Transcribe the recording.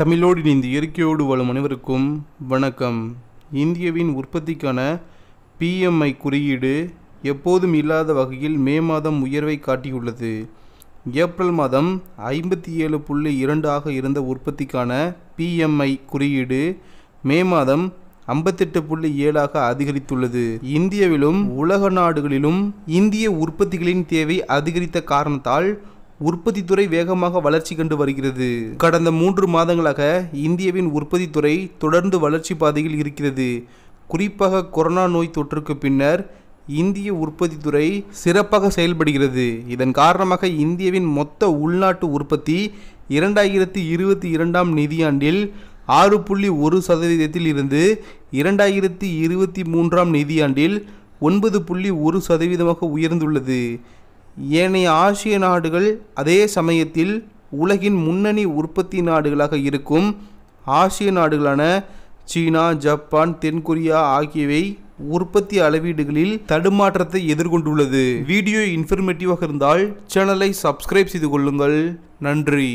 தமிழோடு இணைந்து இயற்கையோடு வாழும் அனைவருக்கும் வணக்கம் இந்தியாவின் உற்பத்திக்கான பிஎம்ஐ குறியீடு எப்போதும் இல்லாத வகையில் மே மாதம் உயர்வை காட்டியுள்ளது ஏப்ரல் மாதம் ஐம்பத்தி ஏழு புள்ளி இரண்டு ஆக இருந்த உற்பத்திக்கான பிஎம்ஐ குறியீடு மே மாதம் ஐம்பத்தெட்டு புள்ளி ஏழாக அதிகரித்துள்ளது இந்தியாவிலும் உலக நாடுகளிலும் இந்திய உற்பத்திகளின் தேவை அதிகரித்த காரணத்தால் உற்பத்தித்துறை வேகமாக வளர்ச்சி கண்டு வருகிறது கடந்த மூன்று மாதங்களாக இந்தியாவின் துறை தொடர்ந்து வளர்ச்சி பாதையில் இருக்கிறது குறிப்பாக கொரோனா நோய் தொற்றுக்கு பின்னர் இந்திய உற்பத்தி துறை சிறப்பாக செயல்படுகிறது இதன் காரணமாக இந்தியாவின் மொத்த உள்நாட்டு உற்பத்தி இரண்டாயிரத்தி இருபத்தி இரண்டாம் நிதியாண்டில் ஆறு புள்ளி ஒரு சதவீதத்தில் இருந்து இரண்டாயிரத்தி இருபத்தி மூன்றாம் நிதியாண்டில் ஒன்பது புள்ளி ஒரு சதவீதமாக உயர்ந்துள்ளது ஏனைய ஆசிய நாடுகள் அதே சமயத்தில் உலகின் முன்னணி உற்பத்தி நாடுகளாக இருக்கும் ஆசிய நாடுகளான சீனா ஜப்பான் தென்கொரியா ஆகியவை உற்பத்தி அளவீடுகளில் தடுமாற்றத்தை எதிர்கொண்டுள்ளது வீடியோ இன்ஃபர்மேட்டிவாக இருந்தால் சேனலை சப்ஸ்கிரைப் செய்து கொள்ளுங்கள் நன்றி